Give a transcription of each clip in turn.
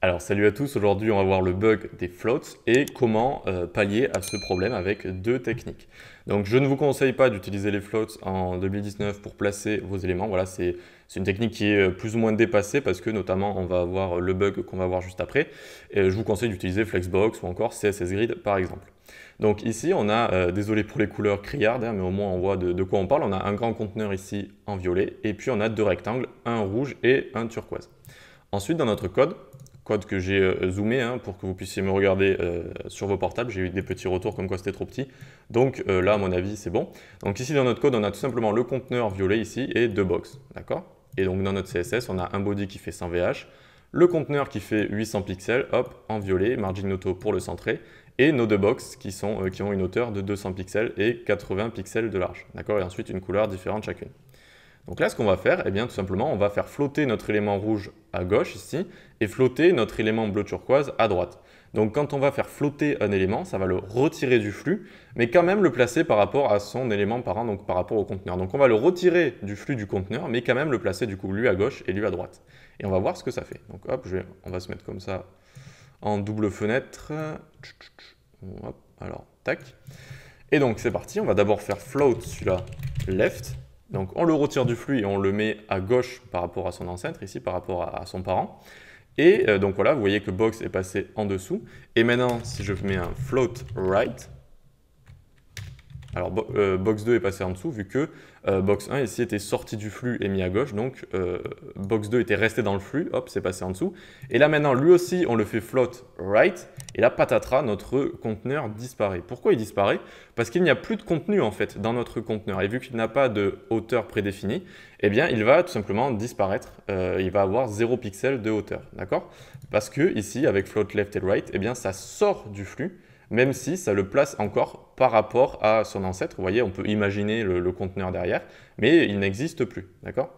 Alors salut à tous, aujourd'hui on va voir le bug des floats et comment euh, pallier à ce problème avec deux techniques. Donc je ne vous conseille pas d'utiliser les floats en 2019 pour placer vos éléments, voilà c'est une technique qui est euh, plus ou moins dépassée parce que notamment on va avoir le bug qu'on va voir juste après. Et euh, je vous conseille d'utiliser Flexbox ou encore CSS Grid par exemple. Donc ici on a, désolé pour les couleurs criardes, hein, mais au moins on voit de quoi on parle, on a un grand conteneur ici en violet et puis on a deux rectangles, un rouge et un turquoise. Ensuite dans notre code, code que j'ai euh, zoomé hein, pour que vous puissiez me regarder euh, sur vos portables. J'ai eu des petits retours comme quoi c'était trop petit. Donc euh, là, à mon avis, c'est bon. Donc ici, dans notre code, on a tout simplement le conteneur violet ici et deux boxes, D'accord Et donc dans notre CSS, on a un body qui fait 100 VH, le conteneur qui fait 800 pixels, hop, en violet, margin auto pour le centrer, et nos deux boxes qui, sont, qui ont une hauteur de 200 pixels et 80 pixels de large. D'accord Et ensuite, une couleur différente chacune. Donc là, ce qu'on va faire, eh bien, tout simplement, on va faire flotter notre élément rouge à gauche ici et flotter notre élément bleu turquoise à droite. Donc quand on va faire flotter un élément, ça va le retirer du flux, mais quand même le placer par rapport à son élément parent, donc par rapport au conteneur. Donc on va le retirer du flux du conteneur, mais quand même le placer du coup lui à gauche et lui à droite. Et on va voir ce que ça fait. Donc hop, on va se mettre comme ça en double fenêtre. Hop, alors, tac. Et donc c'est parti, on va d'abord faire float celui-là left donc on le retire du flux et on le met à gauche par rapport à son ancêtre, ici par rapport à, son parent. Et euh, donc voilà, vous voyez que box est passé en dessous. Et maintenant, si je mets un float right, alors euh, box 2 est passé en dessous vu que euh, box 1 ici était sorti du flux et mis à gauche, donc euh, box 2 était resté dans le flux, hop, c'est passé en dessous. Et là maintenant, lui aussi, on le fait float right, et là, patatras, notre conteneur disparaît. Pourquoi il disparaît Parce qu'il n'y a plus de contenu en fait dans notre conteneur, et vu qu'il n'a pas de hauteur prédéfinie, eh bien, il va tout simplement disparaître. il va avoir 0 pixels de hauteur, d'accord Parce que ici, avec float left et right, eh bien, ça sort du flux même si ça le place encore par rapport à son ancêtre. Vous voyez, on peut imaginer le, conteneur derrière, mais il n'existe plus. D'accord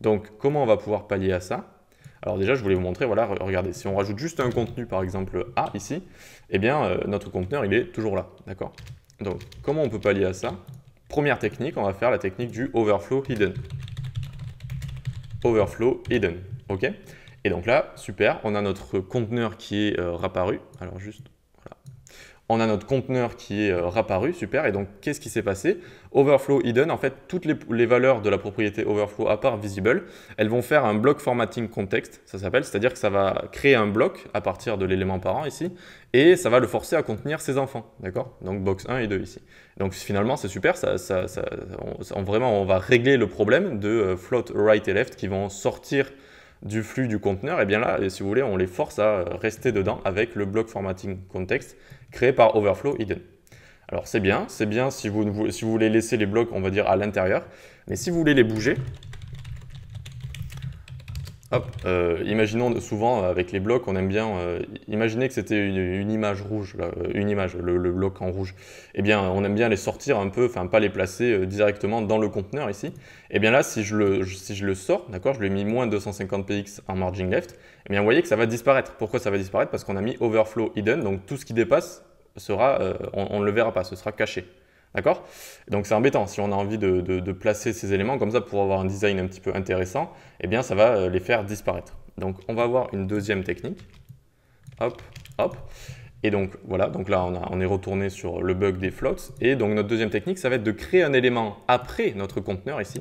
Donc, comment on va pouvoir pallier à ça alors déjà, je voulais vous montrer, voilà, regardez, si on rajoute juste un contenu, par exemple A ici, eh bien, euh, notre conteneur, il est toujours là, d'accord Donc, comment on peut pallier à ça Première technique, on va faire la technique du overflow hidden. Overflow hidden, ok Et donc là, super, on a notre conteneur qui est euh, réapparu. Alors juste, on a notre conteneur qui est euh, rapparu, super. Et donc, qu'est-ce qui s'est passé Overflow hidden, en fait, toutes les, valeurs de la propriété overflow à part visible, elles vont faire un block formatting context, ça s'appelle, c'est-à-dire que ça va créer un bloc à partir de l'élément parent ici, et ça va le forcer à contenir ses enfants, d'accord Donc, box 1 et 2 ici. Donc, finalement, c'est super, ça, on, vraiment, on va régler le problème de euh, float right et left qui vont sortir du flux du conteneur, et eh bien là, eh, si vous voulez, on les force à euh, rester dedans avec le bloc formatting context créé par Overflow Hidden. Alors c'est bien, c'est bien si vous, si vous voulez laisser les blocs, on va dire, à l'intérieur, mais si vous voulez les bouger, Hop, euh, imaginons souvent euh, avec les blocs, on aime bien imaginez euh, imaginer que c'était une, image rouge, euh, une image, le, bloc en rouge. Eh bien, on aime bien les sortir un peu, enfin pas les placer directement dans le conteneur ici. Eh bien là, si je le, si je le sors, d'accord, je lui ai mis moins 250 px en margin left, eh bien vous voyez que ça va disparaître. Pourquoi ça va disparaître Parce qu'on a mis overflow hidden, donc tout ce qui dépasse sera, on ne le verra pas, ce sera caché. D'accord Donc c'est embêtant. Si on a envie de, placer ces éléments comme ça pour avoir un design un petit peu intéressant, eh bien ça va euh, les faire disparaître. Donc on va avoir une deuxième technique. Hop, hop. Et donc voilà, donc là on, est retourné sur le bug des floats. Et donc notre deuxième technique, ça va être de créer un élément après notre conteneur ici.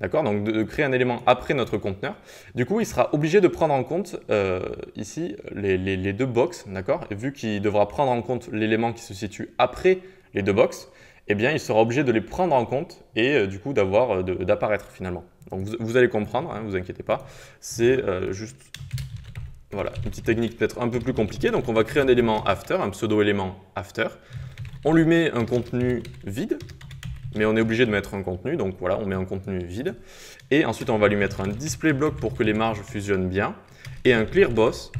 D'accord Donc de, créer un élément après notre conteneur. Du coup, il sera obligé de prendre en compte euh, ici les, deux boxes. d'accord Vu qu'il devra prendre en compte l'élément qui se situe après les deux boxes. Eh bien, il sera obligé de les prendre en compte et euh, du coup d'avoir euh, d'apparaître finalement. Donc vous, allez comprendre, ne hein, vous inquiétez pas. C'est euh, juste voilà, une petite technique peut-être un peu plus compliquée. Donc on va créer un élément after, un pseudo-élément after. On lui met un contenu vide, mais on est obligé de mettre un contenu. Donc voilà, on met un contenu vide. Et ensuite, on va lui mettre un display block pour que les marges fusionnent bien. Et un clear boss.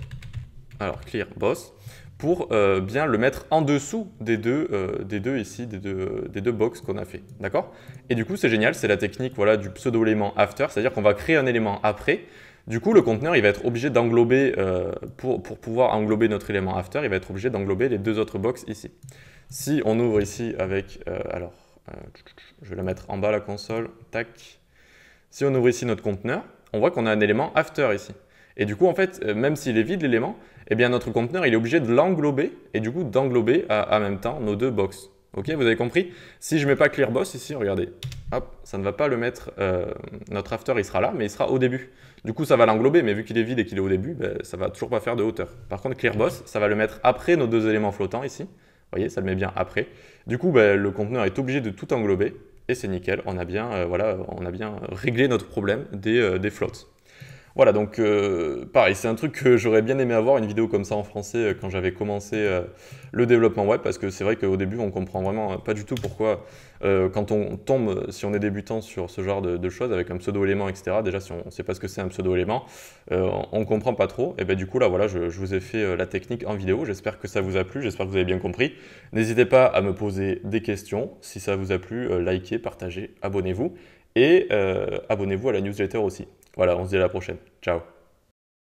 Alors clear boss pour euh, bien le mettre en dessous des deux, euh, des deux ici, des deux, des deux box qu'on a fait. D'accord Et du coup, c'est génial, c'est la technique voilà, du pseudo-élément after, c'est-à-dire qu'on va créer un élément après. Du coup, le conteneur, il va être obligé d'englober, euh, pour, pour, pouvoir englober notre élément after, il va être obligé d'englober les deux autres boxes ici. Si on ouvre ici avec, alors, je vais la mettre en bas la console, tac. Si on ouvre ici notre conteneur, on voit qu'on a un élément after ici. Et du coup, en fait, même s'il est vide l'élément, eh bien notre conteneur il est obligé de l'englober et du coup d'englober à même temps nos deux box. Ok, vous avez compris Si je ne mets pas clear boss ici, regardez, hop, ça ne va pas le mettre, euh, notre after il sera là, mais il sera au début. Du coup, ça va l'englober, mais vu qu'il est vide et qu'il est au début, ben, ça ne va toujours pas faire de hauteur. Par contre, clear boss, ça va le mettre après nos deux éléments flottants ici. Vous voyez, ça le met bien après. Du coup, ben, le conteneur est obligé de tout englober et c'est nickel. On a bien, euh, voilà, on a bien réglé notre problème des euh, flottes. Voilà, donc euh, pareil, c'est un truc que j'aurais bien aimé avoir, une vidéo comme ça en français euh, quand j'avais commencé euh, le développement web, parce que c'est vrai qu'au début, on comprend vraiment pas du tout pourquoi, quand on tombe, si on est débutant sur ce genre de, choses, avec un pseudo-élément, etc., déjà, si on ne sait pas ce que c'est un pseudo-élément, on ne comprend pas trop. Et bien du coup, là, voilà, je, je vous ai fait la technique en vidéo, j'espère que ça vous a plu, j'espère que vous avez bien compris. N'hésitez pas à me poser des questions, si ça vous a plu, likez, partagez, abonnez-vous, et abonnez-vous à la newsletter aussi. Voilà, on se dit à la prochaine. Ciao